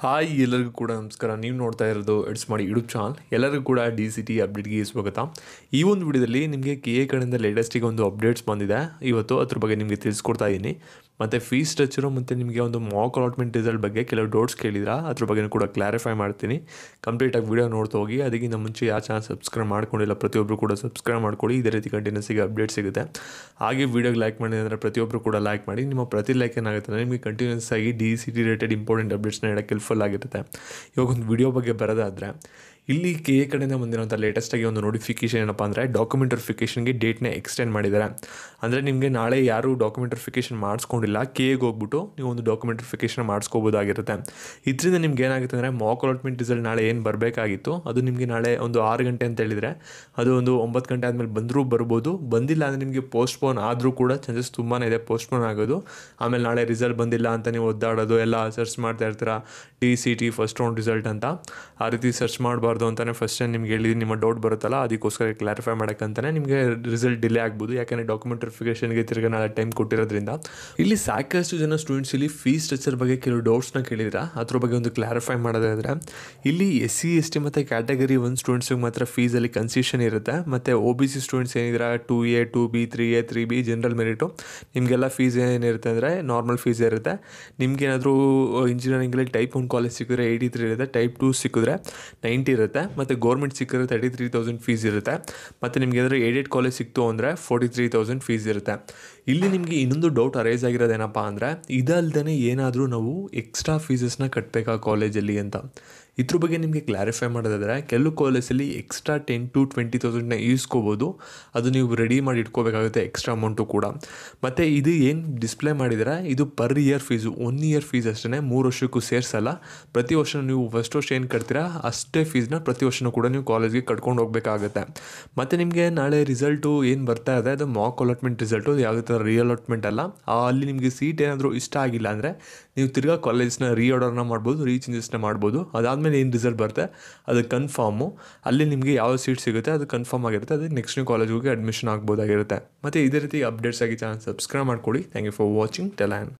hi ಎಲ್ಲರಿಗೂ ಕೂಡ ನಮಸ್ಕಾರ ನೀವು ನೋಡ್ತಾ ಇರೋದು ಎಡ್ಸ್ ಮಾಡಿ ಯೂಟ್ಯೂಬ್ ಚಾನಲ್ ಎಲ್ಲರಿಗೂ ಕೂಡ ಡಿ ಸಿ ಟಿ ಅಪ್ಡೇಟ್ಗೆ ಸ್ವಾಗತ ಈ ಒಂದು ವಿಡಿಯೋದಲ್ಲಿ ನಿಮಗೆ ಕೆ ಎ ಕಡೆಯಿಂದ ಲೇಟೆಸ್ಟಿಗೆ ಒಂದು ಅಪ್ಡೇಟ್ಸ್ ಬಂದಿದೆ ಇವತ್ತು ಅದ್ರ ಬಗ್ಗೆ ನಿಮಗೆ ತಿಳಿಸ್ಕೊಡ್ತಾ ಇದ್ದೀನಿ ಮತ್ತು ಫೀ ಸ್ಟ್ರಕ್ಚರು ಮತ್ತು ನಿಮಗೆ ಒಂದು ಮಾಕ್ ಅಲಾಟ್ಮೆಂಟ್ ರಿಸಲ್ಟ್ ಬಗ್ಗೆ ಕೆಲವು ಡೌಟ್ಸ್ ಕೇಳಿದ್ರೆ ಅದ್ರ ಬಗ್ಗೆನೂ ಕೂಡ ಕ್ಲಾರಿಫೈ ಮಾಡ್ತೀನಿ ಕಂಪ್ಲೀಟಾಗಿ ವೀಡಿಯೋ ನೋಡ್ತಾ ಹೋಗಿ ಅದಕ್ಕಿಂತ ಮುಂಚೆ ಯಾವ ಚಾನಲ್ ಸಬ್ಸ್ಕ್ರೈಬ್ ಮಾಡ್ಕೊಂಡಿಲ್ಲ ಪ್ರತಿಯೊಬ್ಬರು ಕೂಡ ಸಬ್ಸ್ಕ್ರೈಬ್ ಮಾಡ್ಕೊಳ್ಳಿ ಇದೇ ರೀತಿ ಕಂಟಿನ್ಯೂಸಿಗೆ ಅಪ್ಡೇಟ್ ಸಿಗುತ್ತೆ ಹಾಗೆ ವೀಡಿಯೋಗೆ ಲೈಕ್ ಮಾಡಿದೆ ಅಂದರೆ ಪ್ರತಿಯೊಬ್ಬರು ಕೂಡ ಲೈಕ್ ಮಾಡಿ ನಿಮ್ಮ ಪ್ರತಿ ಲೈಕ್ ಏನಾಗುತ್ತೆ ಅಂದರೆ ನಿಮಗೆ ಕಂಟಿನ್ಯೂಸ್ ಆಗಿ ಡಿ ಸಿ ರಿಲೇಟೆಡ್ ಇಂಪಾರ್ಟೆಂಟ್ ಅಪ್ಡೇಟ್ಸ್ನ ಹೇಳೋಕ್ಕೆ ಹೆಲ್ಪ್ಫುಲ್ ಆಗಿರುತ್ತೆ ಇವಾಗ ಒಂದು ವೀಡಿಯೋ ಬಗ್ಗೆ ಬರೋದಾದರೆ ಇಲ್ಲಿ ಕೆ ಎ ಕಡೆಯಿಂದ ಬಂದಿರೋಂಥ ಲೇಟೆಸ್ಟಾಗಿ ಒಂದು ನೋಟಿಫಿಕೇಷನ್ ಏನಪ್ಪ ಅಂದರೆ ಡಾಕ್ಯುಮೆಂಟ್ ವೆರಿಫಿಕೇಷನ್ಗೆ ಡೇಟ್ನ ಎಕ್ಸ್ಟೆಂಡ್ ಮಾಡಿದ್ದಾರೆ ಅಂದರೆ ನಿಮಗೆ ನಾಳೆ ಯಾರು ಡಾಕ್ಯುಮೆಂಟ್ ವೆರಿಫಿಕೇಷನ್ ಮಾಡಿಸ್ಕೊಂಡಿಲ್ಲ ಕೆ ಎಗೆ ಹೋಗ್ಬಿಟ್ಟು ನೀವು ಒಂದು ಡಾಕ್ಯುಮೆಂಟ್ ವೆರಿಫಿಕೇಷನ್ ಮಾಡಿಸ್ಕೋಬೋದಾಗಿರುತ್ತೆ ಇದರಿಂದ ನಿಮ್ಗೆ ಏನಾಗುತ್ತೆ ಅಂದರೆ ಮಾಕ್ ಅಲಾಟ್ಮೆಂಟ್ ರಿಸಲ್ಟ್ ನಾಳೆ ಏನು ಬರಬೇಕಾಗಿತ್ತು ಅದು ನಿಮಗೆ ನಾಳೆ ಒಂದು ಆರು ಗಂಟೆ ಅಂತ ಹೇಳಿದರೆ ಅದು ಒಂದು ಒಂಬತ್ತು ಗಂಟೆ ಆದಮೇಲೆ ಬಂದರೂ ಬರ್ಬೋದು ಬಂದಿಲ್ಲ ಅಂದರೆ ನಿಮಗೆ ಪೋಸ್ಟ್ಪೋನ್ ಆದರೂ ಕೂಡ ಚಾನ್ಸಸ್ ತುಂಬಾ ಇದೆ ಪೋಸ್ಟ್ಪೋನ್ ಆಗೋದು ಆಮೇಲೆ ನಾಳೆ ರಿಸಲ್ಟ್ ಬಂದಿಲ್ಲ ಅಂತ ನೀವು ಒದ್ದಾಡೋದು ಎಲ್ಲ ಸರ್ಚ್ ಮಾಡ್ತಾ ಇರ್ತೀರ T C T first round result ಅಂತ ಆ ರೀತಿ ಸರ್ಚ್ ಮಾಡಬಾರ್ದು ಅಂತಾನೆ ಅಂತಾನೆ ಫಸ್ಟ್ ನಿಮ್ಗೆ ಹೇಳಿದ್ದೀನಿ ನಿಮ್ಮ ಡೌಟ್ ಬರುತ್ತಲ್ಲ ಅದಕ್ಕೋಸ್ಕರ ಕ್ಲಾರಿಫೈ ಮಾಡೋಕ್ಕಂತಾನೆ ನಿಮಗೆ ರಿಸಲ್ಟ್ ಡಿಲೇ ಆಗ್ಬೋದು ಯಾಕಂದರೆ ಡಾಕ್ಯುಮೆಂಟ್ ವೆರಿಫಿಕೇಷನ್ಗೆ ತಿರ್ಗಿ ನಾಳೆ ಟೈಮ್ ಕೊಟ್ಟಿರೋದ್ರಿಂದ ಇಲ್ಲಿ ಸಾಕಷ್ಟು ಜನ ಸ್ಟೂಡೆಂಟ್ಸ್ ಇಲ್ಲಿ ಫೀ ಸ್ಟ್ರಕ್ಚರ್ ಬಗ್ಗೆ ಕೆಲವು ಡೌಟ್ಸ್ನ ಕೇಳಿದ್ರೆ ಅದ್ರ ಬಗ್ಗೆ ಒಂದು ಕ್ಲಾರಿಫೈ ಮಾಡೋದಾದರೆ ಇಲ್ಲಿ ಎಸ್ ಸಿ ಎಸ್ ಟಿ ಮತ್ತು ಕ್ಯಾಟಗರಿ ಒನ್ ಸ್ಟೂಡೆಂಟ್ಸ್ಗೆ ಮಾತ್ರ ಫೀಸಲ್ಲಿ ಕನ್ಸಿಷನ್ ಇರುತ್ತೆ ಮತ್ತು ಒ ಬಿ ಸಿ ಸ್ಟೂಡೆಂಟ್ಸ್ ಏನಿದ್ರೆ two A two B three A three B general merit ನಿಮಗೆಲ್ಲ ಫೀಸ್ ಏನಿರುತ್ತೆ ಅಂದರೆ ನಾರ್ಮಲ್ ಫೀಸ್ ಇರುತ್ತೆ ನಿಮ್ಗೆ ಏನಾದರೂ ಇಂಜಿನಿಯರಿಂಗಲ್ಲಿ ಟೈಪ್ ಒನ್ ಕಾಲೇಜ್ ಸಿಕ್ಕಿದ್ರೆ ಏಯ್ಟಿ ತ್ರೀ ಇರುತ್ತೆ ಟೈಪ್ ಟು ಸಿಕ್ಕಿದ್ರೆ ನೈಂಟಿ ಇರುತ್ತೆ ಇರುತ್ತೆ ಮತ್ತು ಗೌರ್ಮೆಂಟ್ ಸಿಕ್ಕಿದ್ರೆ ತರ್ಟಿ ತ್ರೀ ತೌಸಂಡ್ ಫೀಸ್ ಇರುತ್ತೆ ಮತ್ತು ನಿಮಗೆ ಏನಾದರೂ ಏಡೆಡ್ ಕಾಲೇಜ್ ಸಿಕ್ತು ಅಂದರೆ ಫೋರ್ಟಿ ತ್ರೀ ತೌಸಂಡ್ ಫೀಸ್ ಇರುತ್ತೆ ಇಲ್ಲಿ ನಿಮಗೆ ಇನ್ನೊಂದು ಡೌಟ್ ಅರೈಸ್ ಆಗಿರೋದೇನಪ್ಪ ಅಂದರೆ ಇದಲ್ದೇ ಏನಾದರೂ ನಾವು ಎಕ್ಸ್ಟ್ರಾ ಫೀಸಸ್ನ ಕಟ್ಟಬೇಕಾ ಕಾಲೇಜಲ್ಲಿ ಅಂತ ಇದ್ರ ಬಗ್ಗೆ ನಿಮಗೆ ಕ್ಲಾರಿಫೈ ಮಾಡೋದಾದರೆ ಕೆಲವು ಕಾಲೇಜಲ್ಲಿ ಎಕ್ಸ್ಟ್ರಾ ಟೆನ್ ಟು ಟ್ವೆಂಟಿ ತೌಸಂಡ್ನ ಈಸ್ಕೋಬೋದು ಅದು ನೀವು ರೆಡಿ ಮಾಡಿ ಇಟ್ಕೋಬೇಕಾಗುತ್ತೆ ಎಕ್ಸ್ಟ್ರಾ ಅಮೌಂಟು ಕೂಡ ಮತ್ತು ಇದು ಏನು ಡಿಸ್ಪ್ಲೇ ಮಾಡಿದರೆ ಇದು per year fees one year fees ಅಷ್ಟೇ ಮೂರು ವರ್ಷಕ್ಕೂ ಸೇರಿಸಲ್ಲ ಪ್ರತಿ ವರ್ಷ ನೀವು ಫಸ್ಟ್ ವರ್ಷ ಏನು ಕಟ್ತೀರಾ ಅಷ್ಟೇ ಫೀಸ್ನ ಪ್ರತಿ ವರ್ಷನೂ ಕೂಡ ನೀವು ಕಾಲೇಜ್ಗೆ ಕಟ್ಕೊಂಡು ಹೋಗಬೇಕಾಗುತ್ತೆ ಮತ್ತು ನಿಮಗೆ ನಾಳೆ ರಿಸಲ್ಟು ಏನು ಬರ್ತಾ ಇದೆ ಅದು ಮಾಕ್ ಅಲಾಟ್ಮೆಂಟ್ ರಿಸಲ್ಟು ಯಾವುದೇ ಥರ ರಿಅಲಾಟ್ಮೆಂಟ್ ಅಲ್ಲ ಅಲ್ಲಿ ನಿಮಗೆ ಸೀಟ್ ಏನಾದರೂ ಇಷ್ಟ ಆಗಿಲ್ಲ ಅಂದರೆ ನೀವು ತಿರ್ಗಾ ಕಾಲೇಜ್ನ ರಿಆರ್ಡರ್ನ ಮಾಡ್ಬೋದು ರೀಚೇಂಜಸ್ನ ಮಾಡ್ಬೋದು ಅದಾದಮೇಲೆ ಏನು ರಿಸಲ್ಟ್ ಬರುತ್ತೆ ಅದು ಕನ್ಫರ್ಮು ಅಲ್ಲಿ ನಿಮಗೆ ಯಾವ ಸೀಟ್ ಸಿಗುತ್ತೆ ಅದು ಕನ್ಫರ್ಮ್ ಆಗಿರುತ್ತೆ ಅದಕ್ಕೆ ನೆಕ್ಸ್ಟ್ ನೀವು ಕಾಲೇಜ್ಗೆ ಅಡ್ಮಿಷನ್ ಆಗ್ಬೋದಾಗಿರುತ್ತೆ ಮತ್ತು ಇದೇ ರೀತಿ ಅಪ್ಡೇಟ್ಸ್ ಆಗಿ ಚಾನಲ್ ಸಬ್ಸ್ಕ್ರೈಬ್ ಮಾಡ್ಕೊಳ್ಳಿ ಥ್ಯಾಂಕ್ ಯು ಫಾರ್ ವಾಚಿಂಗ್ ಟೆಲಾನ್